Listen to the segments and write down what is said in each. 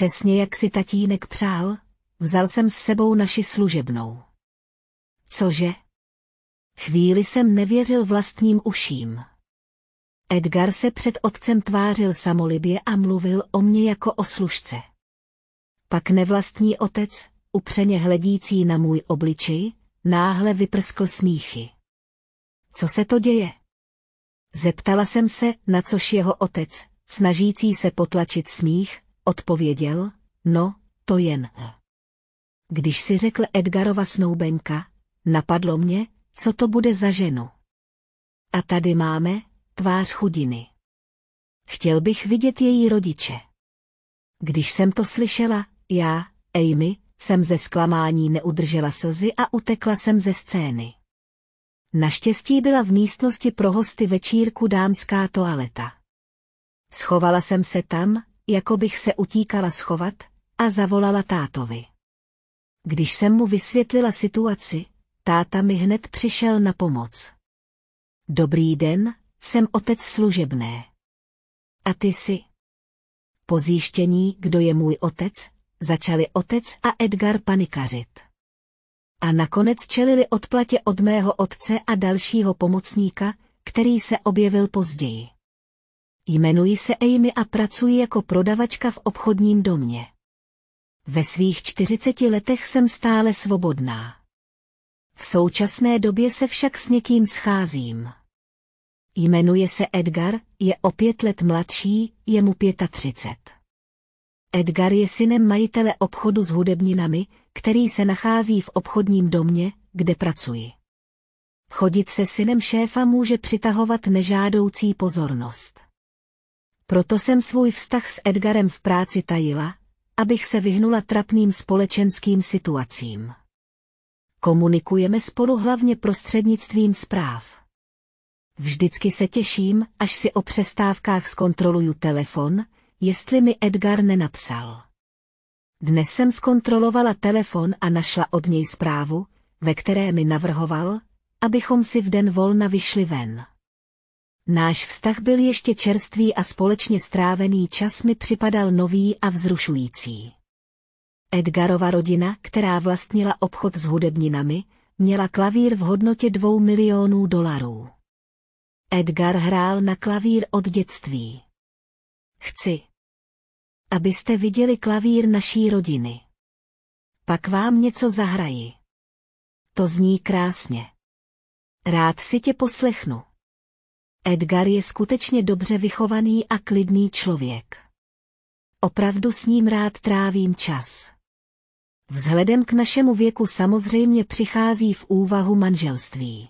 Přesně jak si tatínek přál, vzal jsem s sebou naši služebnou. Cože? Chvíli jsem nevěřil vlastním uším. Edgar se před otcem tvářil samolibě a mluvil o mně jako o služce. Pak nevlastní otec, upřeně hledící na můj obličej, náhle vyprskl smíchy. Co se to děje? Zeptala jsem se, na což jeho otec, snažící se potlačit smích, Odpověděl, no, to jen. Když si řekl Edgarova snoubenka, napadlo mě, co to bude za ženu. A tady máme tvář chudiny. Chtěl bych vidět její rodiče. Když jsem to slyšela, já, Amy, jsem ze zklamání neudržela slzy a utekla jsem ze scény. Naštěstí byla v místnosti pro hosty večírku dámská toaleta. Schovala jsem se tam, jako bych se utíkala schovat, a zavolala tátovi. Když jsem mu vysvětlila situaci, táta mi hned přišel na pomoc. Dobrý den, jsem otec služebné. A ty jsi? Po zjištění, kdo je můj otec, začali otec a Edgar panikařit. A nakonec čelili odplatě od mého otce a dalšího pomocníka, který se objevil později. Jmenuji se Amy a pracuji jako prodavačka v obchodním domě. Ve svých 40 letech jsem stále svobodná. V současné době se však s někým scházím. Jmenuje se Edgar, je o pět let mladší, je mu 35. Edgar je synem majitele obchodu s hudebninami, který se nachází v obchodním domě, kde pracuji. Chodit se synem šéfa může přitahovat nežádoucí pozornost. Proto jsem svůj vztah s Edgarem v práci tajila, abych se vyhnula trapným společenským situacím. Komunikujeme spolu hlavně prostřednictvím zpráv. Vždycky se těším, až si o přestávkách zkontroluju telefon, jestli mi Edgar nenapsal. Dnes jsem zkontrolovala telefon a našla od něj zprávu, ve které mi navrhoval, abychom si v den volna vyšli ven. Náš vztah byl ještě čerstvý a společně strávený čas mi připadal nový a vzrušující. Edgarova rodina, která vlastnila obchod s hudebninami, měla klavír v hodnotě dvou milionů dolarů. Edgar hrál na klavír od dětství. Chci, abyste viděli klavír naší rodiny. Pak vám něco zahraji. To zní krásně. Rád si tě poslechnu. Edgar je skutečně dobře vychovaný a klidný člověk. Opravdu s ním rád trávím čas. Vzhledem k našemu věku samozřejmě přichází v úvahu manželství.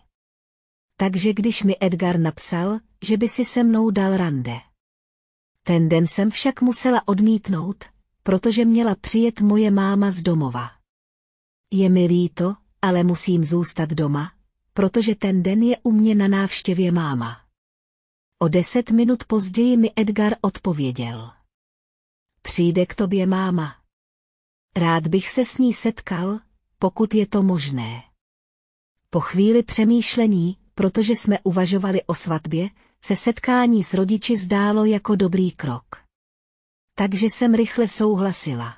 Takže když mi Edgar napsal, že by si se mnou dal rande. Ten den jsem však musela odmítnout, protože měla přijet moje máma z domova. Je mi líto, ale musím zůstat doma, protože ten den je u mě na návštěvě máma. O deset minut později mi Edgar odpověděl. Přijde k tobě máma. Rád bych se s ní setkal, pokud je to možné. Po chvíli přemýšlení, protože jsme uvažovali o svatbě, se setkání s rodiči zdálo jako dobrý krok. Takže jsem rychle souhlasila.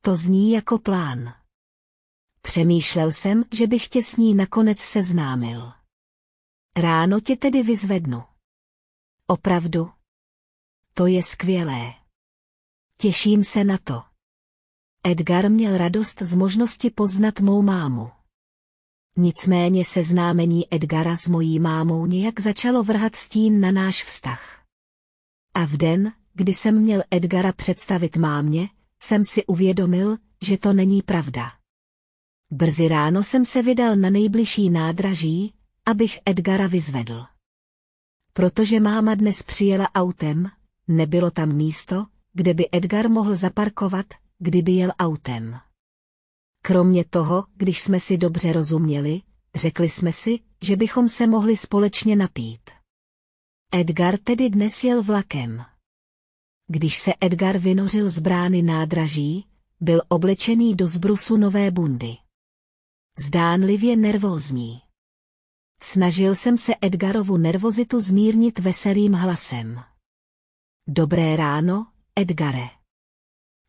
To zní jako plán. Přemýšlel jsem, že bych tě s ní nakonec seznámil. Ráno tě tedy vyzvednu. Opravdu. To je skvělé. Těším se na to. Edgar měl radost z možnosti poznat mou mámu. Nicméně seznámení Edgara s mojí mámou nějak začalo vrhat stín na náš vztah. A v den, kdy jsem měl Edgara představit mámě, jsem si uvědomil, že to není pravda. Brzy ráno jsem se vydal na nejbližší nádraží, abych Edgara vyzvedl. Protože máma dnes přijela autem, nebylo tam místo, kde by Edgar mohl zaparkovat, kdyby jel autem. Kromě toho, když jsme si dobře rozuměli, řekli jsme si, že bychom se mohli společně napít. Edgar tedy dnes jel vlakem. Když se Edgar vynořil z brány nádraží, byl oblečený do zbrusu nové bundy. Zdánlivě nervózní. Snažil jsem se Edgarovu nervozitu zmírnit veselým hlasem. Dobré ráno, Edgare.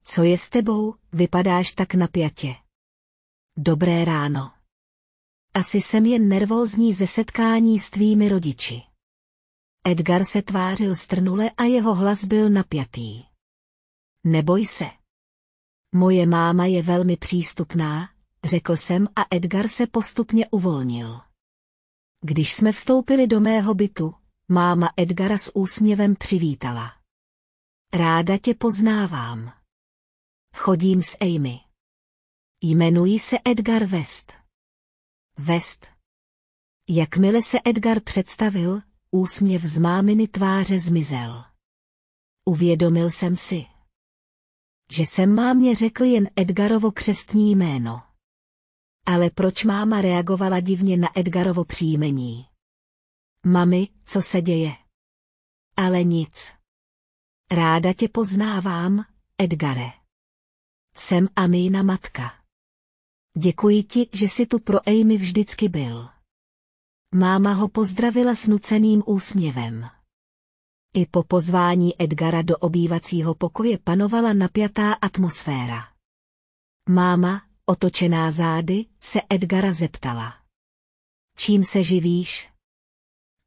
Co je s tebou, vypadáš tak napjatě. Dobré ráno. Asi jsem jen nervózní ze setkání s tvými rodiči. Edgar se tvářil strnule a jeho hlas byl napjatý. Neboj se. Moje máma je velmi přístupná, řekl jsem a Edgar se postupně uvolnil. Když jsme vstoupili do mého bytu, máma Edgara s úsměvem přivítala. Ráda tě poznávám. Chodím s Amy. Jmenuji se Edgar West. West. Jakmile se Edgar představil, úsměv z máminy tváře zmizel. Uvědomil jsem si, že jsem mámě řekl jen Edgarovo křestní jméno. Ale proč máma reagovala divně na Edgarovo příjmení? Mami, co se děje? Ale nic. Ráda tě poznávám, Edgare. Jsem Amina matka. Děkuji ti, že jsi tu pro Amy vždycky byl. Máma ho pozdravila s nuceným úsměvem. I po pozvání Edgara do obývacího pokoje panovala napjatá atmosféra. Máma, otočená zády, se Edgara zeptala. Čím se živíš?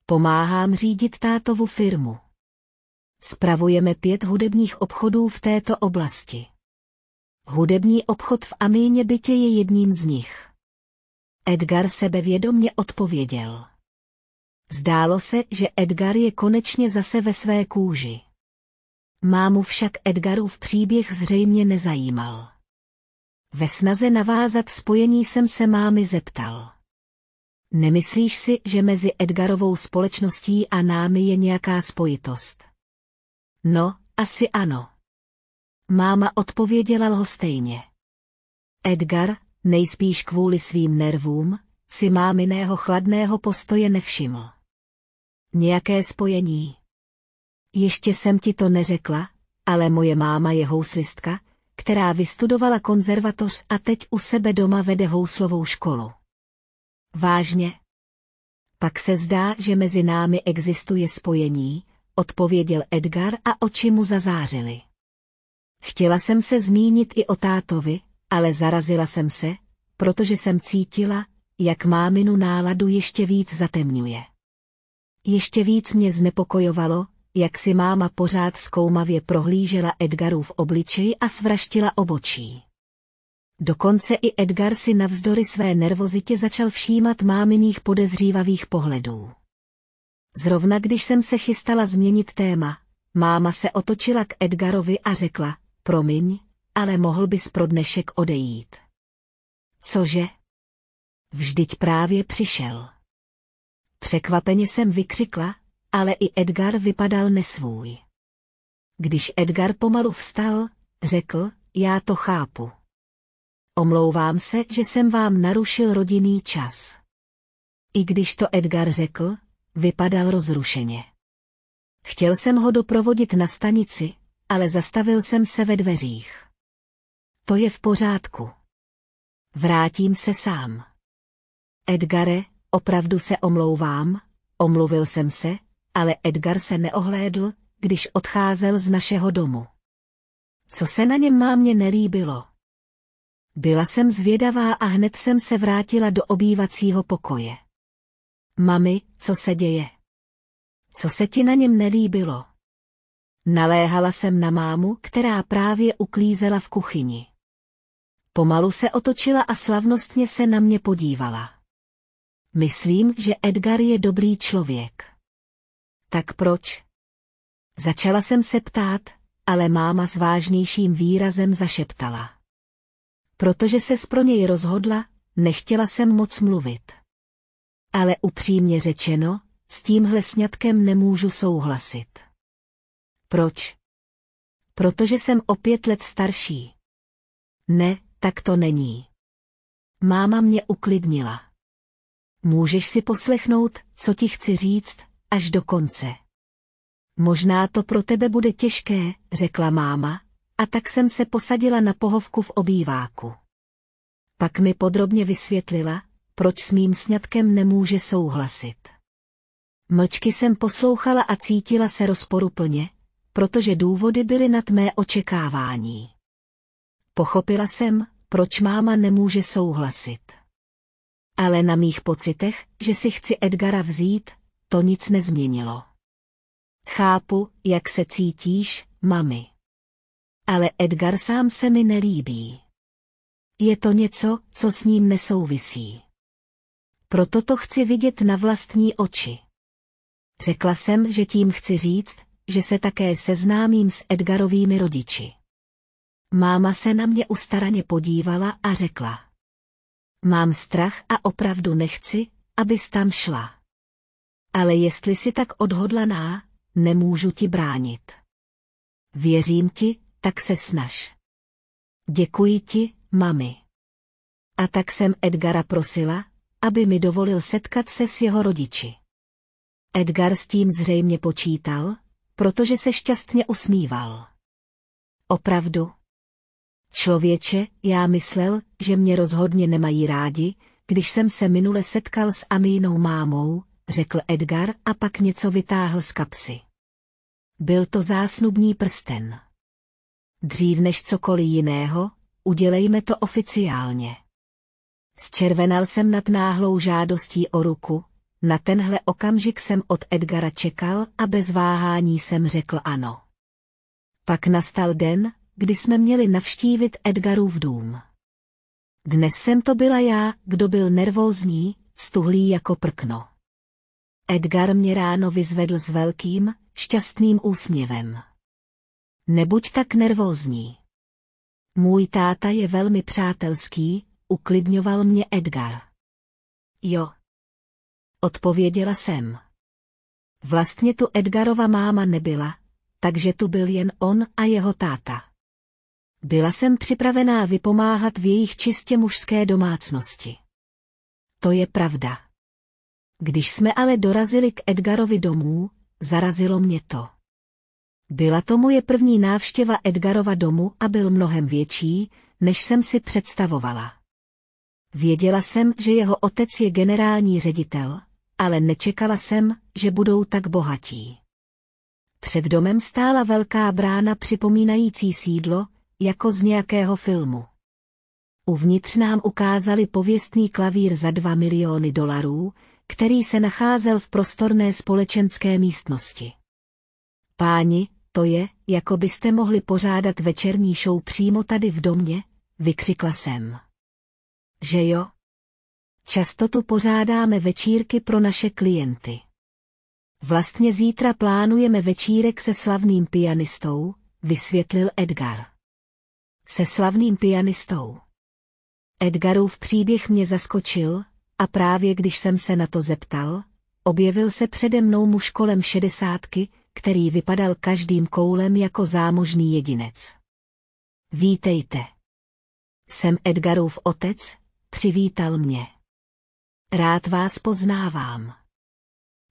Pomáhám řídit tátovu firmu. Spravujeme pět hudebních obchodů v této oblasti. Hudební obchod v Amíně bytě je jedním z nich. Edgar sebevědomně odpověděl. Zdálo se, že Edgar je konečně zase ve své kůži. Mámu však Edgarův příběh zřejmě nezajímal. Ve snaze navázat spojení jsem se mámy zeptal. Nemyslíš si, že mezi Edgarovou společností a námi je nějaká spojitost? No, asi ano. Máma odpověděla lhostejně. Edgar, nejspíš kvůli svým nervům, si máminého chladného postoje nevšiml. Nějaké spojení. Ještě jsem ti to neřekla, ale moje máma je houslistka, která vystudovala konzervatoř a teď u sebe doma vede houslovou školu. Vážně? Pak se zdá, že mezi námi existuje spojení, odpověděl Edgar a oči mu zazářily. Chtěla jsem se zmínit i o tátovi, ale zarazila jsem se, protože jsem cítila, jak máminu náladu ještě víc zatemňuje. Ještě víc mě znepokojovalo, jak si máma pořád zkoumavě prohlížela Edgaru v obličeji a svraštila obočí. Dokonce i Edgar si navzdory své nervozitě začal všímat máminých podezřívavých pohledů. Zrovna když jsem se chystala změnit téma, máma se otočila k Edgarovi a řekla, promiň, ale mohl bys pro dnešek odejít. Cože? Vždyť právě přišel. Překvapeně jsem vykřikla, ale i Edgar vypadal nesvůj. Když Edgar pomalu vstal, řekl, já to chápu. Omlouvám se, že jsem vám narušil rodinný čas. I když to Edgar řekl, vypadal rozrušeně. Chtěl jsem ho doprovodit na stanici, ale zastavil jsem se ve dveřích. To je v pořádku. Vrátím se sám. Edgare, opravdu se omlouvám, omluvil jsem se, ale Edgar se neohlédl, když odcházel z našeho domu. Co se na něm mámě nelíbilo? Byla jsem zvědavá a hned jsem se vrátila do obývacího pokoje. Mami, co se děje? Co se ti na něm nelíbilo? Naléhala jsem na mámu, která právě uklízela v kuchyni. Pomalu se otočila a slavnostně se na mě podívala. Myslím, že Edgar je dobrý člověk tak proč? Začala jsem se ptát, ale máma s vážnějším výrazem zašeptala. Protože se pro něj rozhodla, nechtěla jsem moc mluvit. Ale upřímně řečeno, s tímhle sňatkem nemůžu souhlasit. Proč? Protože jsem o pět let starší. Ne, tak to není. Máma mě uklidnila. Můžeš si poslechnout, co ti chci říct, až do konce. Možná to pro tebe bude těžké, řekla máma, a tak jsem se posadila na pohovku v obýváku. Pak mi podrobně vysvětlila, proč s mým sňatkem nemůže souhlasit. Mlčky jsem poslouchala a cítila se rozporuplně, protože důvody byly nad mé očekávání. Pochopila jsem, proč máma nemůže souhlasit. Ale na mých pocitech, že si chci Edgara vzít, to nic nezměnilo. Chápu, jak se cítíš, mami. Ale Edgar sám se mi nelíbí. Je to něco, co s ním nesouvisí. Proto to chci vidět na vlastní oči. Řekla jsem, že tím chci říct, že se také seznámím s Edgarovými rodiči. Máma se na mě ustaraně podívala a řekla. Mám strach a opravdu nechci, abys tam šla. Ale jestli si tak odhodlaná, nemůžu ti bránit. Věřím ti, tak se snaž. Děkuji ti, mami. A tak jsem Edgara prosila, aby mi dovolil setkat se s jeho rodiči. Edgar s tím zřejmě počítal, protože se šťastně usmíval. Opravdu. Člověče, já myslel, že mě rozhodně nemají rádi, když jsem se minule setkal s Amínou mámou, řekl Edgar a pak něco vytáhl z kapsy. Byl to zásnubní prsten. Dřív než cokoliv jiného, udělejme to oficiálně. Zčervenal jsem nad náhlou žádostí o ruku, na tenhle okamžik jsem od Edgara čekal a bez váhání jsem řekl ano. Pak nastal den, kdy jsme měli navštívit Edgarův dům. Dnes jsem to byla já, kdo byl nervózní, stuhlý jako prkno. Edgar mě ráno vyzvedl s velkým, šťastným úsměvem. Nebuď tak nervózní. Můj táta je velmi přátelský, uklidňoval mě Edgar. Jo. Odpověděla jsem. Vlastně tu Edgarova máma nebyla, takže tu byl jen on a jeho táta. Byla jsem připravená vypomáhat v jejich čistě mužské domácnosti. To je pravda. Když jsme ale dorazili k Edgarovi domů, zarazilo mě to. Byla to moje první návštěva Edgarova domu a byl mnohem větší, než jsem si představovala. Věděla jsem, že jeho otec je generální ředitel, ale nečekala jsem, že budou tak bohatí. Před domem stála velká brána připomínající sídlo, jako z nějakého filmu. Uvnitř nám ukázali pověstný klavír za dva miliony dolarů, který se nacházel v prostorné společenské místnosti. Páni, to je, jako byste mohli pořádat večerní show přímo tady v domě, vykřikla jsem. Že jo? Často tu pořádáme večírky pro naše klienty. Vlastně zítra plánujeme večírek se slavným pianistou, vysvětlil Edgar. Se slavným pianistou. Edgarův příběh mě zaskočil, a právě když jsem se na to zeptal, objevil se přede mnou muž kolem šedesátky, který vypadal každým koulem jako zámožný jedinec. Vítejte. Jsem Edgarův otec, přivítal mě. Rád vás poznávám.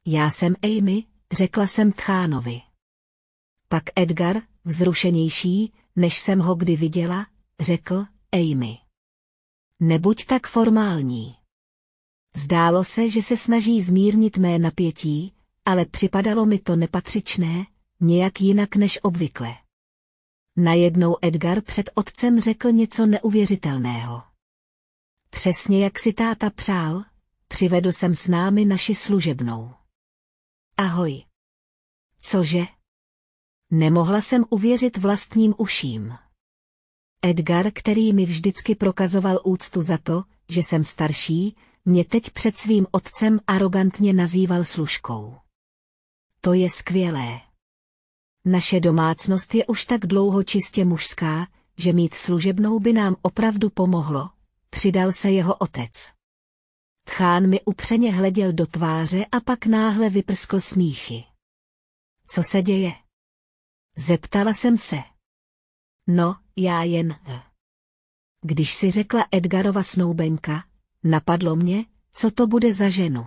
Já jsem Amy, řekla jsem Tchánovi. Pak Edgar, vzrušenější, než jsem ho kdy viděla, řekl Amy. Nebuď tak formální. Zdálo se, že se snaží zmírnit mé napětí, ale připadalo mi to nepatřičné, nějak jinak než obvykle. Najednou Edgar před otcem řekl něco neuvěřitelného. Přesně jak si táta přál, přivedl jsem s námi naši služebnou. Ahoj. Cože? Nemohla jsem uvěřit vlastním uším. Edgar, který mi vždycky prokazoval úctu za to, že jsem starší, mě teď před svým otcem arrogantně nazýval služkou. To je skvělé. Naše domácnost je už tak dlouho čistě mužská, že mít služebnou by nám opravdu pomohlo, přidal se jeho otec. Tchán mi upřeně hleděl do tváře a pak náhle vyprskl smíchy. Co se děje? Zeptala jsem se. No, já jen. Eh. Když si řekla Edgarova snoubenka, Napadlo mě, co to bude za ženu.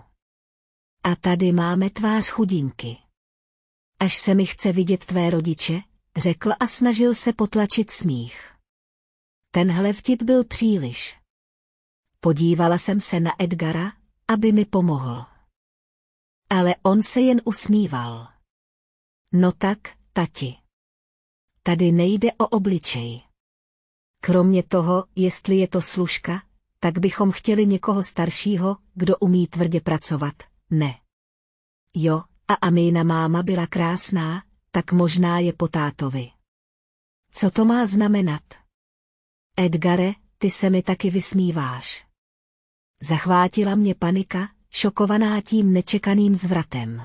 A tady máme tvář chudinky. Až se mi chce vidět tvé rodiče, řekl a snažil se potlačit smích. Tenhle vtip byl příliš. Podívala jsem se na Edgara, aby mi pomohl. Ale on se jen usmíval. No tak, tati. Tady nejde o obličej. Kromě toho, jestli je to služka, tak bychom chtěli někoho staršího, kdo umí tvrdě pracovat, ne. Jo, a Amina máma byla krásná, tak možná je po tátovi. Co to má znamenat? Edgare, ty se mi taky vysmíváš. Zachvátila mě panika, šokovaná tím nečekaným zvratem.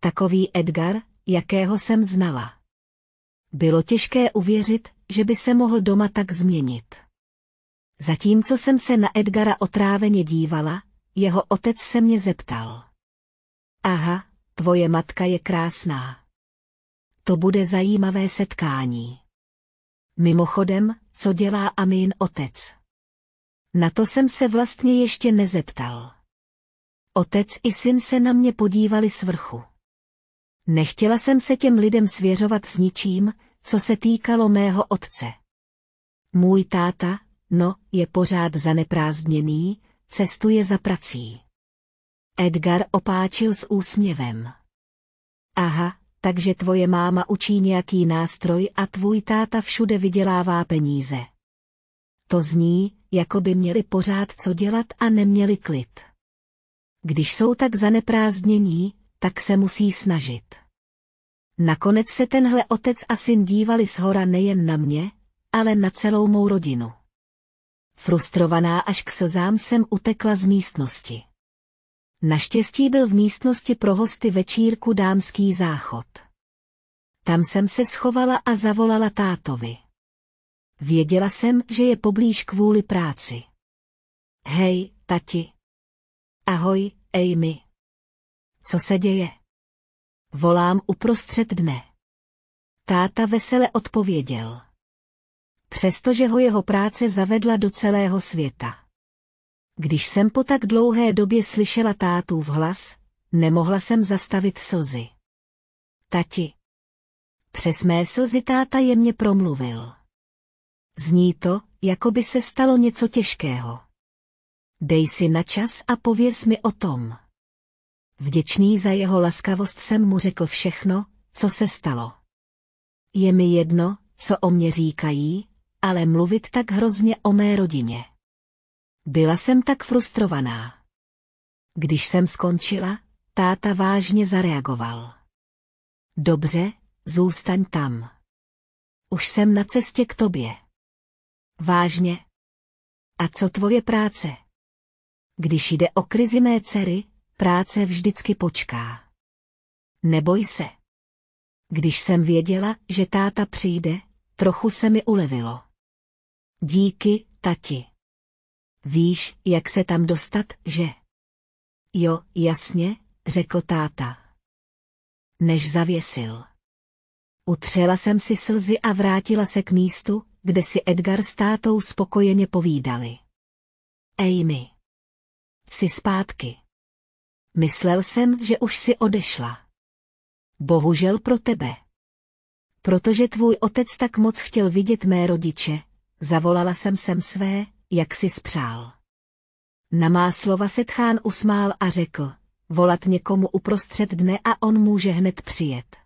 Takový Edgar, jakého jsem znala. Bylo těžké uvěřit, že by se mohl doma tak změnit. Zatímco jsem se na Edgara otráveně dívala, jeho otec se mě zeptal. Aha, tvoje matka je krásná. To bude zajímavé setkání. Mimochodem, co dělá Amin otec? Na to jsem se vlastně ještě nezeptal. Otec i syn se na mě podívali svrchu. Nechtěla jsem se těm lidem svěřovat s ničím, co se týkalo mého otce. Můj táta, no, je pořád zaneprázdněný, cestuje za prací. Edgar opáčil s úsměvem. Aha, takže tvoje máma učí nějaký nástroj a tvůj táta všude vydělává peníze. To zní, jako by měli pořád co dělat a neměli klid. Když jsou tak zaneprázdnění, tak se musí snažit. Nakonec se tenhle otec a syn dívali z hora nejen na mě, ale na celou mou rodinu. Frustrovaná až k slzám jsem utekla z místnosti. Naštěstí byl v místnosti pro hosty večírku dámský záchod. Tam jsem se schovala a zavolala tátovi. Věděla jsem, že je poblíž kvůli práci. Hej, tati. Ahoj, Amy. Co se děje? Volám uprostřed dne. Táta vesele odpověděl přestože ho jeho práce zavedla do celého světa. Když jsem po tak dlouhé době slyšela tátu v hlas, nemohla jsem zastavit slzy. Tati. Přes mé slzy táta jemně promluvil. Zní to, jako by se stalo něco těžkého. Dej si na čas a pověz mi o tom. Vděčný za jeho laskavost jsem mu řekl všechno, co se stalo. Je mi jedno, co o mě říkají, ale mluvit tak hrozně o mé rodině. Byla jsem tak frustrovaná. Když jsem skončila, táta vážně zareagoval. Dobře, zůstaň tam. Už jsem na cestě k tobě. Vážně. A co tvoje práce? Když jde o krizi mé dcery, práce vždycky počká. Neboj se. Když jsem věděla, že táta přijde, trochu se mi ulevilo. Díky, tati. Víš, jak se tam dostat, že? Jo, jasně, řekl táta. Než zavěsil. Utřela jsem si slzy a vrátila se k místu, kde si Edgar s tátou spokojeně povídali. Amy. Jsi zpátky. Myslel jsem, že už si odešla. Bohužel pro tebe. Protože tvůj otec tak moc chtěl vidět mé rodiče, Zavolala jsem sem své, jak si spřál. Na má slova se tchán usmál a řekl, volat někomu uprostřed dne a on může hned přijet.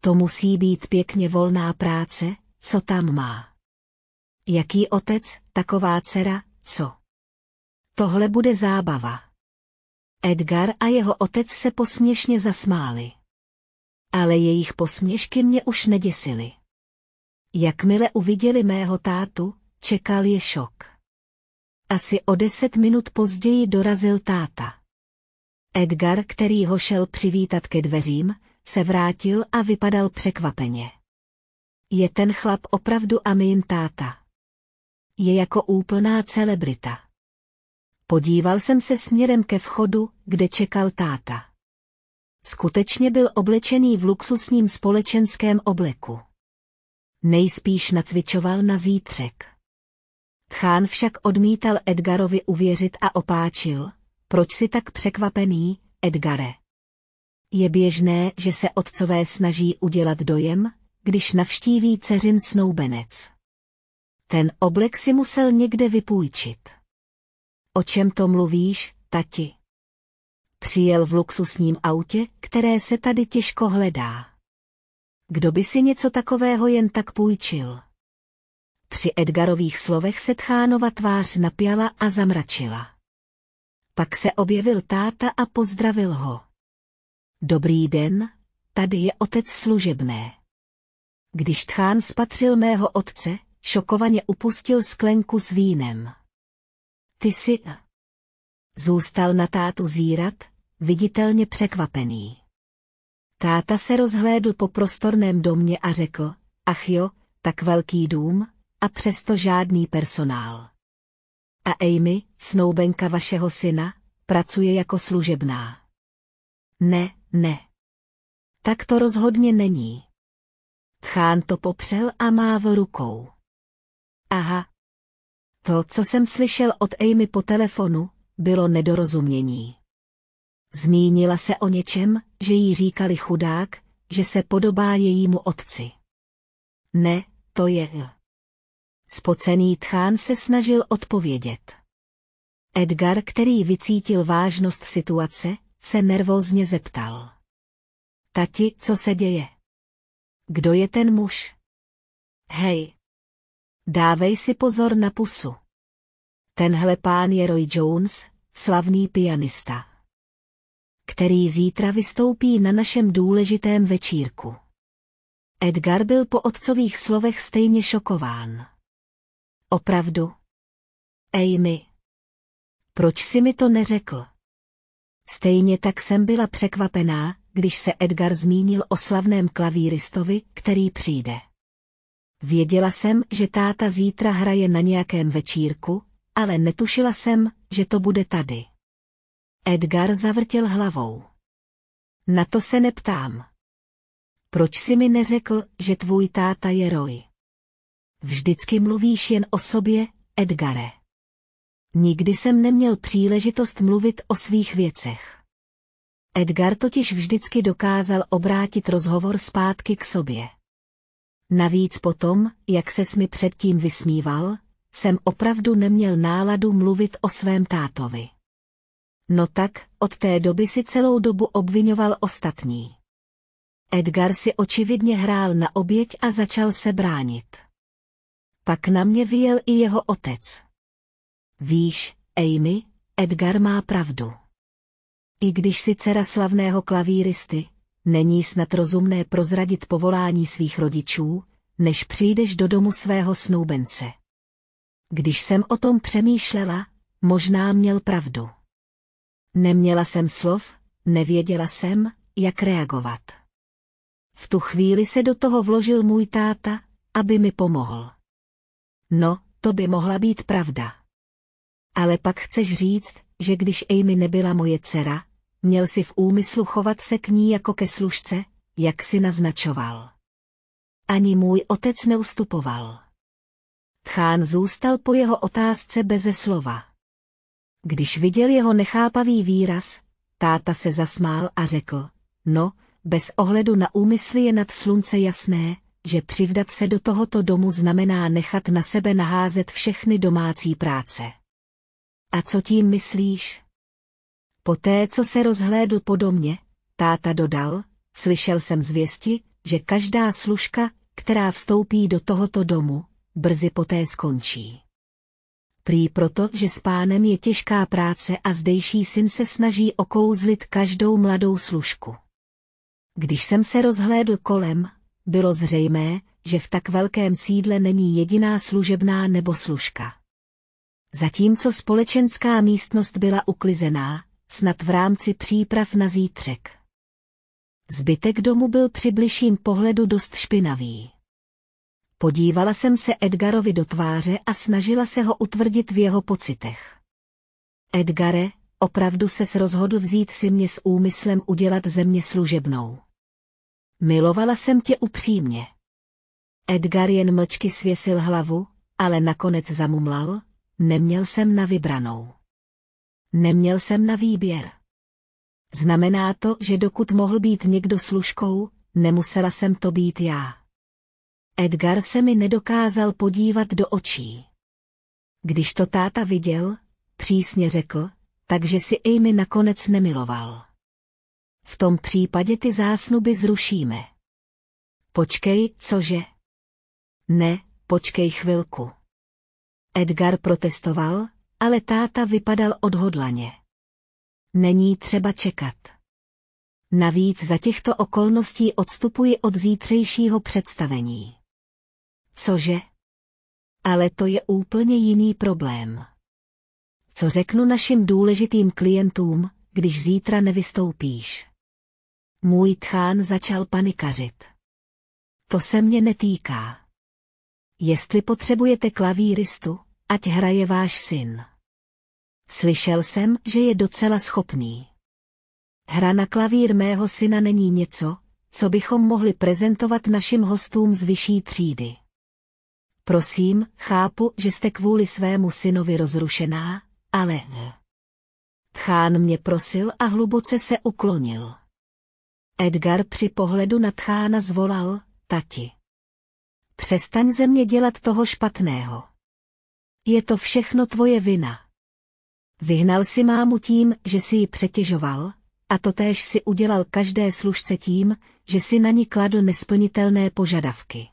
To musí být pěkně volná práce, co tam má. Jaký otec, taková dcera, co? Tohle bude zábava. Edgar a jeho otec se posměšně zasmáli. Ale jejich posměšky mě už neděsily. Jakmile uviděli mého tátu, čekal je šok. Asi o deset minut později dorazil táta. Edgar, který ho šel přivítat ke dveřím, se vrátil a vypadal překvapeně. Je ten chlap opravdu Amin táta. Je jako úplná celebrita. Podíval jsem se směrem ke vchodu, kde čekal táta. Skutečně byl oblečený v luxusním společenském obleku nejspíš nacvičoval na zítřek. Tchán však odmítal Edgarovi uvěřit a opáčil. Proč si tak překvapený, Edgare? Je běžné, že se otcové snaží udělat dojem, když navštíví dceřin snoubenec. Ten oblek si musel někde vypůjčit. O čem to mluvíš, tati? Přijel v luxusním autě, které se tady těžko hledá. Kdo by si něco takového jen tak půjčil? Při Edgarových slovech se Tchánova tvář napjala a zamračila. Pak se objevil táta a pozdravil ho. Dobrý den, tady je otec služebné. Když Tchán spatřil mého otce, šokovaně upustil sklenku s vínem. Ty jsi... Zůstal na tátu zírat, viditelně překvapený. Táta se rozhlédl po prostorném domě a řekl, ach jo, tak velký dům, a přesto žádný personál. A Amy, snoubenka vašeho syna, pracuje jako služebná. Ne, ne. Tak to rozhodně není. Tchán to popřel a mávl rukou. Aha. To, co jsem slyšel od Amy po telefonu, bylo nedorozumění. Zmínila se o něčem, že jí říkali chudák, že se podobá jejímu otci. Ne, to je. Spocený tchán se snažil odpovědět. Edgar, který vycítil vážnost situace, se nervózně zeptal. Tati, co se děje? Kdo je ten muž? Hej. Dávej si pozor na pusu. Tenhle pán je Roy Jones, slavný pianista který zítra vystoupí na našem důležitém večírku. Edgar byl po otcových slovech stejně šokován. Opravdu? Amy. Proč si mi to neřekl? Stejně tak jsem byla překvapená, když se Edgar zmínil o slavném klavíristovi, který přijde. Věděla jsem, že táta zítra hraje na nějakém večírku, ale netušila jsem, že to bude tady. Edgar zavrtěl hlavou. Na to se neptám. Proč si mi neřekl, že tvůj táta je Roy? Vždycky mluvíš jen o sobě, Edgare. Nikdy jsem neměl příležitost mluvit o svých věcech. Edgar totiž vždycky dokázal obrátit rozhovor zpátky k sobě. Navíc potom, jak se mi předtím vysmíval, jsem opravdu neměl náladu mluvit o svém tátovi. No tak, od té doby si celou dobu obvinoval ostatní. Edgar si očividně hrál na oběť a začal se bránit. Pak na mě vyjel i jeho otec. Víš, Amy, Edgar má pravdu. I když si dcera slavného klavíristy, není snad rozumné prozradit povolání svých rodičů, než přijdeš do domu svého snoubence. Když jsem o tom přemýšlela, možná měl pravdu. Neměla jsem slov, nevěděla jsem, jak reagovat. V tu chvíli se do toho vložil můj táta, aby mi pomohl. No, to by mohla být pravda. Ale pak chceš říct, že když Amy nebyla moje dcera, měl si v úmyslu chovat se k ní jako ke služce, jak si naznačoval. Ani můj otec neustupoval. Tchán zůstal po jeho otázce beze slova. Když viděl jeho nechápavý výraz, táta se zasmál a řekl, no, bez ohledu na úmysly je nad slunce jasné, že přivdat se do tohoto domu znamená nechat na sebe naházet všechny domácí práce. A co tím myslíš? Poté, co se rozhlédl po domě, táta dodal, slyšel jsem zvěsti, že každá služka, která vstoupí do tohoto domu, brzy poté skončí prý proto, že s pánem je těžká práce a zdejší syn se snaží okouzlit každou mladou služku. Když jsem se rozhlédl kolem, bylo zřejmé, že v tak velkém sídle není jediná služebná nebo služka. Zatímco společenská místnost byla uklizená, snad v rámci příprav na zítřek. Zbytek domu byl při bližším pohledu dost špinavý. Podívala jsem se Edgarovi do tváře a snažila se ho utvrdit v jeho pocitech. Edgare, opravdu se rozhodl vzít si mě s úmyslem udělat země služebnou. Milovala jsem tě upřímně. Edgar jen mlčky svěsil hlavu, ale nakonec zamumlal, neměl jsem na vybranou. Neměl jsem na výběr. Znamená to, že dokud mohl být někdo služkou, nemusela jsem to být já. Edgar se mi nedokázal podívat do očí. Když to táta viděl, přísně řekl, takže si Amy nakonec nemiloval. V tom případě ty zásnuby zrušíme. Počkej, cože? Ne, počkej chvilku. Edgar protestoval, ale táta vypadal odhodlaně. Není třeba čekat. Navíc za těchto okolností odstupuji od zítřejšího představení. Cože? Ale to je úplně jiný problém. Co řeknu našim důležitým klientům, když zítra nevystoupíš? Můj tchán začal panikařit. To se mě netýká. Jestli potřebujete klavíristu, ať hraje váš syn. Slyšel jsem, že je docela schopný. Hra na klavír mého syna není něco, co bychom mohli prezentovat našim hostům z vyšší třídy. Prosím, chápu, že jste kvůli svému synovi rozrušená, ale... No. Tchán mě prosil a hluboce se uklonil. Edgar při pohledu na tchána zvolal, tati. Přestaň ze mě dělat toho špatného. Je to všechno tvoje vina. Vyhnal si mámu tím, že si ji přetěžoval, a totéž si udělal každé služce tím, že si na ní kladl nesplnitelné požadavky.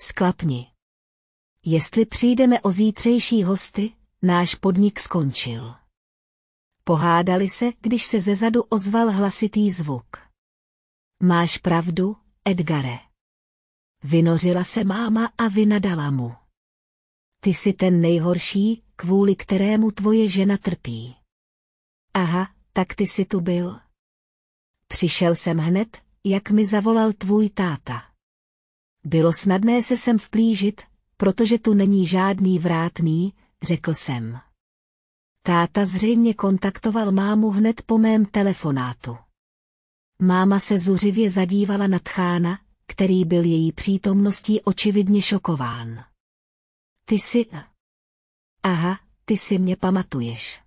Sklapni jestli přijdeme o zítřejší hosty, náš podnik skončil. Pohádali se, když se ze zadu ozval hlasitý zvuk. Máš pravdu, Edgare. Vynořila se máma a vynadala mu. Ty jsi ten nejhorší, kvůli kterému tvoje žena trpí. Aha, tak ty jsi tu byl. Přišel jsem hned, jak mi zavolal tvůj táta. Bylo snadné se sem vplížit, protože tu není žádný vrátný, řekl jsem. Táta zřejmě kontaktoval mámu hned po mém telefonátu. Máma se zuřivě zadívala na tchána, který byl její přítomností očividně šokován. Ty jsi... Aha, ty si mě pamatuješ.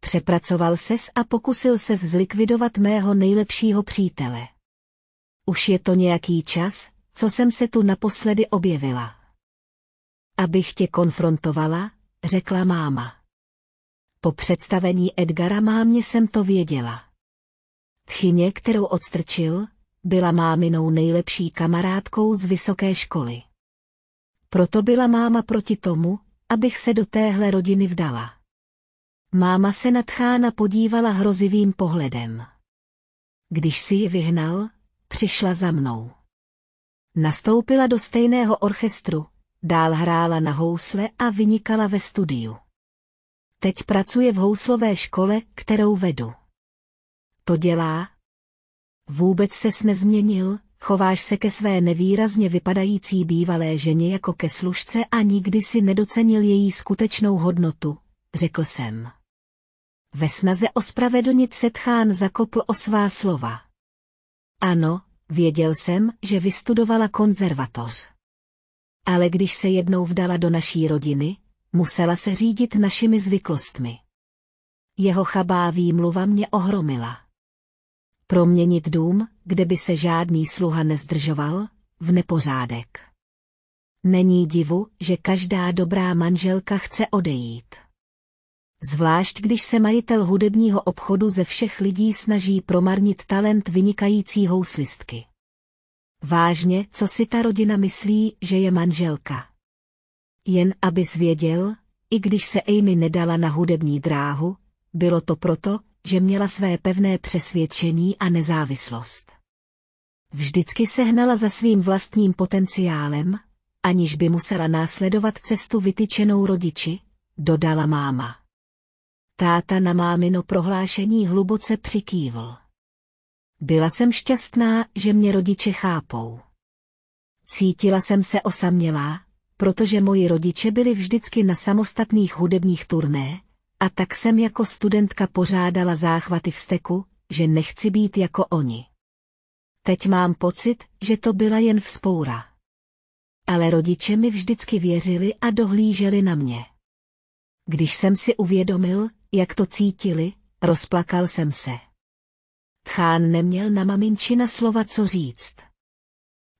Přepracoval ses a pokusil se zlikvidovat mého nejlepšího přítele. Už je to nějaký čas, co jsem se tu naposledy objevila abych tě konfrontovala, řekla máma. Po představení Edgara mámě jsem to věděla. Chyně, kterou odstrčil, byla máminou nejlepší kamarádkou z vysoké školy. Proto byla máma proti tomu, abych se do téhle rodiny vdala. Máma se nad Chána podívala hrozivým pohledem. Když si ji vyhnal, přišla za mnou. Nastoupila do stejného orchestru, Dál hrála na housle a vynikala ve studiu. Teď pracuje v houslové škole, kterou vedu. To dělá? Vůbec ses nezměnil, chováš se ke své nevýrazně vypadající bývalé ženě jako ke služce a nikdy si nedocenil její skutečnou hodnotu, řekl jsem. Ve snaze ospravedlnit se Tchán zakopl o svá slova. Ano, věděl jsem, že vystudovala konzervatoř ale když se jednou vdala do naší rodiny, musela se řídit našimi zvyklostmi. Jeho chabá výmluva mě ohromila. Proměnit dům, kde by se žádný sluha nezdržoval, v nepořádek. Není divu, že každá dobrá manželka chce odejít. Zvlášť když se majitel hudebního obchodu ze všech lidí snaží promarnit talent vynikající houslistky. Vážně, co si ta rodina myslí, že je manželka? Jen abys věděl, i když se Amy nedala na hudební dráhu, bylo to proto, že měla své pevné přesvědčení a nezávislost. Vždycky se hnala za svým vlastním potenciálem, aniž by musela následovat cestu vytyčenou rodiči, dodala máma. Táta na mámino prohlášení hluboce přikývl. Byla jsem šťastná, že mě rodiče chápou. Cítila jsem se osamělá, protože moji rodiče byli vždycky na samostatných hudebních turné, a tak jsem jako studentka pořádala záchvaty v steku, že nechci být jako oni. Teď mám pocit, že to byla jen vzpoura. Ale rodiče mi vždycky věřili a dohlíželi na mě. Když jsem si uvědomil, jak to cítili, rozplakal jsem se. Tchán neměl na maminčina slova co říct.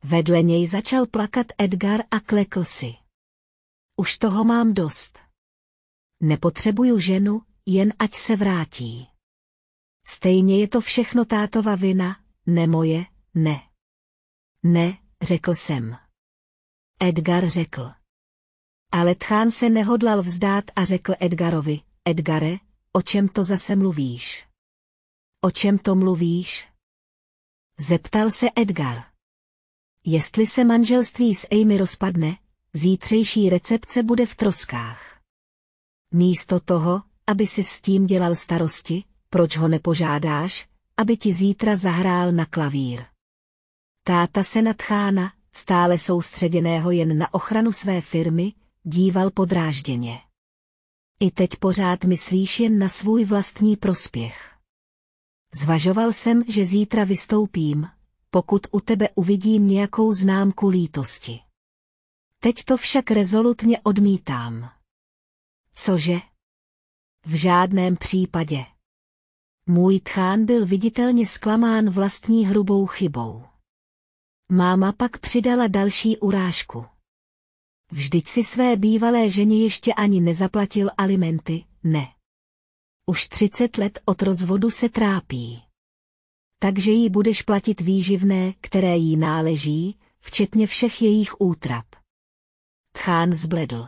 Vedle něj začal plakat Edgar a klekl si. Už toho mám dost. Nepotřebuju ženu, jen ať se vrátí. Stejně je to všechno tátova vina, ne moje, ne. Ne, řekl jsem. Edgar řekl. Ale Tchán se nehodlal vzdát a řekl Edgarovi, Edgare, o čem to zase mluvíš? O čem to mluvíš? Zeptal se Edgar. Jestli se manželství s Amy rozpadne, zítřejší recepce bude v troskách. Místo toho, aby si s tím dělal starosti, proč ho nepožádáš, aby ti zítra zahrál na klavír. Táta se nadchána, stále soustředěného jen na ochranu své firmy, díval podrážděně. I teď pořád myslíš jen na svůj vlastní prospěch. Zvažoval jsem, že zítra vystoupím, pokud u tebe uvidím nějakou známku lítosti. Teď to však rezolutně odmítám. Cože? V žádném případě. Můj tchán byl viditelně zklamán vlastní hrubou chybou. Máma pak přidala další urážku. Vždyť si své bývalé ženě ještě ani nezaplatil alimenty, ne. Už 30 let od rozvodu se trápí. Takže jí budeš platit výživné, které jí náleží, včetně všech jejich útrap. Tchán zbledl.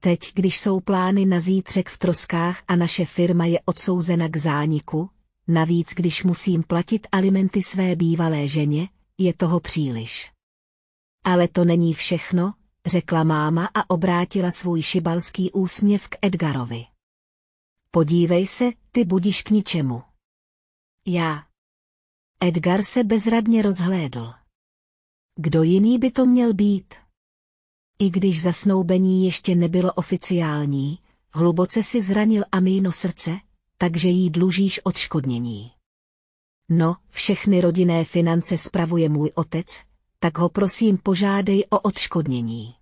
Teď, když jsou plány na zítřek v troskách a naše firma je odsouzena k zániku, navíc když musím platit alimenty své bývalé ženě, je toho příliš. Ale to není všechno, řekla máma a obrátila svůj šibalský úsměv k Edgarovi. Podívej se, ty budíš k ničemu. Já. Edgar se bezradně rozhlédl. Kdo jiný by to měl být? I když zasnoubení ještě nebylo oficiální, hluboce si zranil Amino srdce, takže jí dlužíš odškodnění. No, všechny rodinné finance spravuje můj otec, tak ho prosím požádej o odškodnění.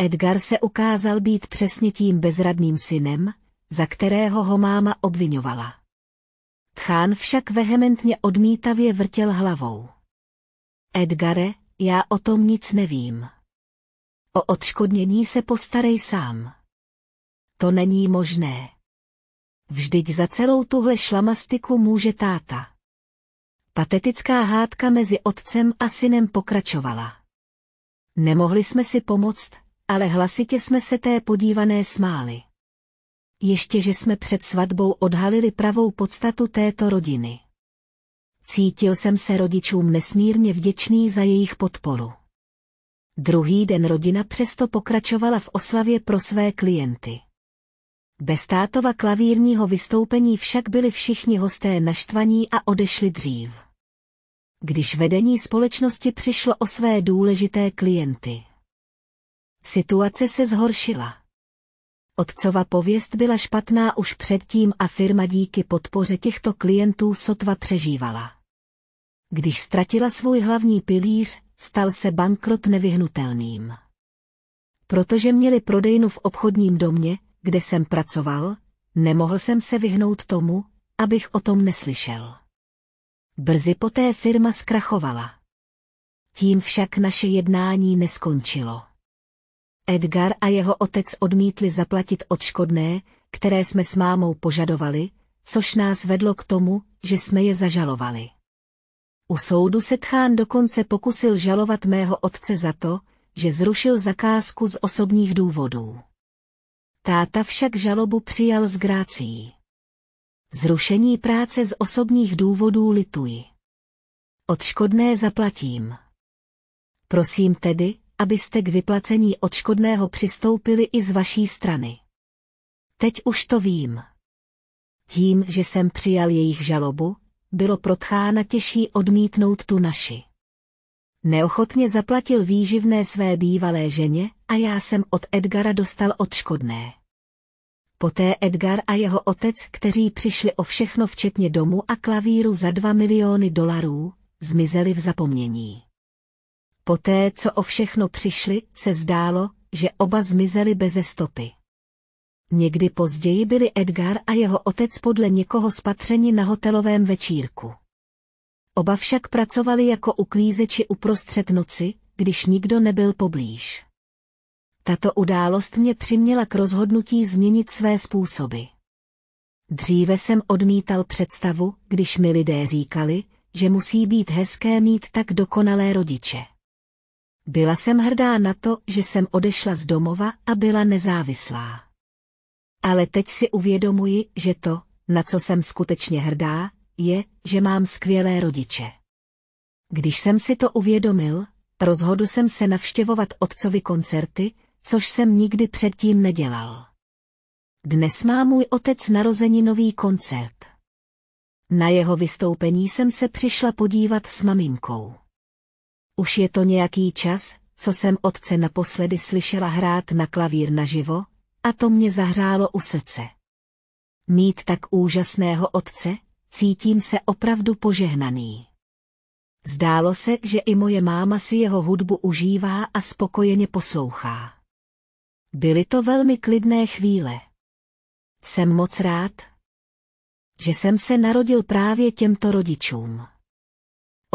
Edgar se ukázal být přesně tím bezradným synem, za kterého ho máma obvinovala. Tchán však vehementně odmítavě vrtěl hlavou. Edgare, já o tom nic nevím. O odškodnění se postarej sám. To není možné. Vždyť za celou tuhle šlamastiku může táta. Patetická hádka mezi otcem a synem pokračovala. Nemohli jsme si pomoct, ale hlasitě jsme se té podívané smáli ještě že jsme před svatbou odhalili pravou podstatu této rodiny. Cítil jsem se rodičům nesmírně vděčný za jejich podporu. Druhý den rodina přesto pokračovala v oslavě pro své klienty. Bez tátova klavírního vystoupení však byli všichni hosté naštvaní a odešli dřív. Když vedení společnosti přišlo o své důležité klienty. Situace se zhoršila. Otcova pověst byla špatná už předtím a firma díky podpoře těchto klientů sotva přežívala. Když ztratila svůj hlavní pilíř, stal se bankrot nevyhnutelným. Protože měli prodejnu v obchodním domě, kde jsem pracoval, nemohl jsem se vyhnout tomu, abych o tom neslyšel. Brzy poté firma zkrachovala. Tím však naše jednání neskončilo. Edgar a jeho otec odmítli zaplatit odškodné, které jsme s mámou požadovali, což nás vedlo k tomu, že jsme je zažalovali. U soudu se Tchán dokonce pokusil žalovat mého otce za to, že zrušil zakázku z osobních důvodů. Táta však žalobu přijal s grácií. Zrušení práce z osobních důvodů lituji. Odškodné zaplatím. Prosím tedy, abyste k vyplacení odškodného přistoupili i z vaší strany. Teď už to vím. Tím, že jsem přijal jejich žalobu, bylo protchána těžší odmítnout tu naši. Neochotně zaplatil výživné své bývalé ženě a já jsem od Edgara dostal odškodné. Poté Edgar a jeho otec, kteří přišli o všechno včetně domu a klavíru za dva miliony dolarů, zmizeli v zapomnění. Poté, co o všechno přišli, se zdálo, že oba zmizeli beze stopy. Někdy později byli Edgar a jeho otec podle někoho spatřeni na hotelovém večírku. Oba však pracovali jako uklízeči uprostřed noci, když nikdo nebyl poblíž. Tato událost mě přiměla k rozhodnutí změnit své způsoby. Dříve jsem odmítal představu, když mi lidé říkali, že musí být hezké mít tak dokonalé rodiče. Byla jsem hrdá na to, že jsem odešla z domova a byla nezávislá. Ale teď si uvědomuji, že to, na co jsem skutečně hrdá, je, že mám skvělé rodiče. Když jsem si to uvědomil, rozhodl jsem se navštěvovat otcovi koncerty, což jsem nikdy předtím nedělal. Dnes má můj otec narozeninový koncert. Na jeho vystoupení jsem se přišla podívat s maminkou. Už je to nějaký čas, co jsem otce naposledy slyšela hrát na klavír naživo, a to mě zahřálo u srdce. Mít tak úžasného otce, cítím se opravdu požehnaný. Zdálo se, že i moje máma si jeho hudbu užívá a spokojeně poslouchá. Byly to velmi klidné chvíle. Jsem moc rád, že jsem se narodil právě těmto rodičům.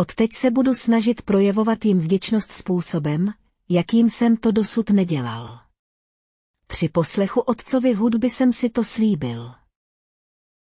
Odteď se budu snažit projevovat jim vděčnost způsobem, jakým jsem to dosud nedělal. Při poslechu otcovi hudby jsem si to slíbil.